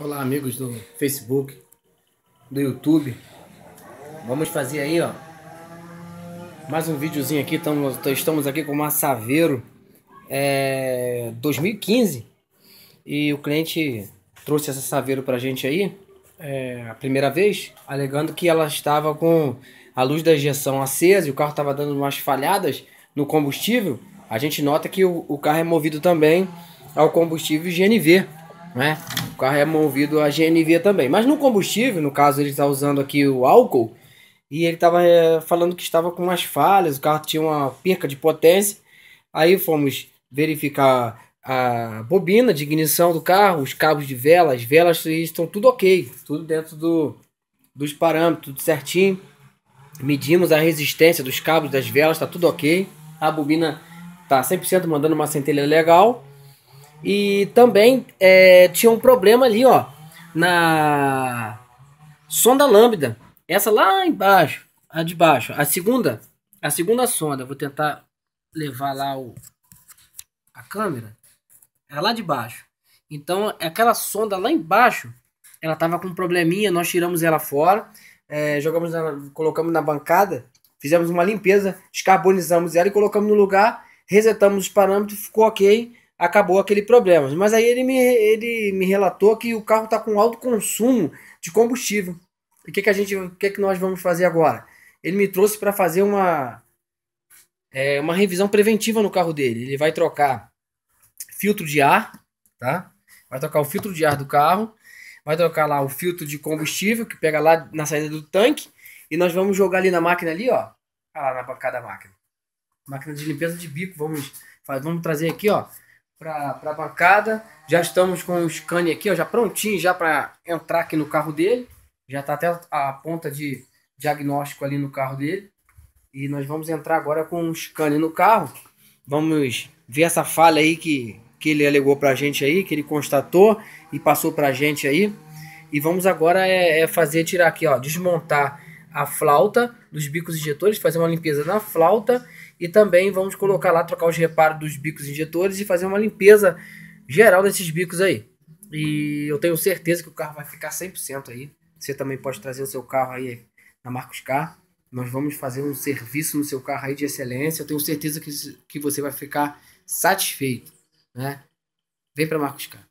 Olá, amigos do Facebook, do YouTube. Vamos fazer aí, ó, mais um videozinho aqui. Tamo, estamos aqui com uma Saveiro é, 2015 e o cliente trouxe essa Saveiro pra gente aí é, a primeira vez, alegando que ela estava com a luz da injeção acesa e o carro estava dando umas falhadas no combustível. A gente nota que o, o carro é movido também ao combustível GNV né? O carro é movido a GNV também. Mas no combustível, no caso, ele está usando aqui o álcool. E ele estava é, eh, falando que estava com umas falhas, o carro tinha uma perca de potência. Aí fomos verificar a bobina de ignição do carro, os cabos de vela, as velas estão tudo ok, tudo dentro do, dos parâmetros, tudo certinho. Medimos a resistência dos cabos das velas, está tudo ok. A bobina está 100% mandando uma centelha legal. E também é, tinha um problema ali, ó, na sonda lambda. Essa lá embaixo, a de baixo, a segunda, a segunda sonda. Vou tentar levar lá o a câmera. É lá de baixo. Então, aquela sonda lá embaixo, ela tava com um probleminha, nós tiramos ela fora, é, jogamos colocamos na bancada, fizemos uma limpeza, descarbonizamos ela e colocamos no lugar, resetamos os parâmetros, ficou ok acabou aquele problema. Mas aí ele me, ele me relatou que o carro está com alto consumo de combustível. E o que, que a gente, o que, que nós vamos fazer agora? Ele me trouxe para fazer uma é, uma revisão preventiva no carro dele. Ele vai trocar filtro de ar, tá? Vai trocar o filtro de ar do carro, vai trocar lá o filtro de combustível que pega lá na saída do tanque e nós vamos jogar ali na máquina ali, ó, tá lá na bancada da máquina. Máquina de limpeza de bico, vamos vamos trazer aqui, ó, para a bancada. Já estamos com o Scania aqui, ó, já prontinho já para entrar aqui no carro dele. Já está até a ponta de diagnóstico ali no carro dele. E nós vamos entrar agora com o Scania no carro. Vamos ver essa falha aí que, que ele alegou para a gente aí, que ele constatou e passou para a gente aí. E vamos agora é, é fazer, tirar aqui, ó, desmontar a flauta dos bicos injetores, fazer uma limpeza na flauta e também vamos colocar lá, trocar os reparos dos bicos injetores e fazer uma limpeza geral desses bicos aí. E eu tenho certeza que o carro vai ficar 100% aí. Você também pode trazer o seu carro aí na Marcos Car. Nós vamos fazer um serviço no seu carro aí de excelência. Eu tenho certeza que, que você vai ficar satisfeito, né? Vem para Marcos Car.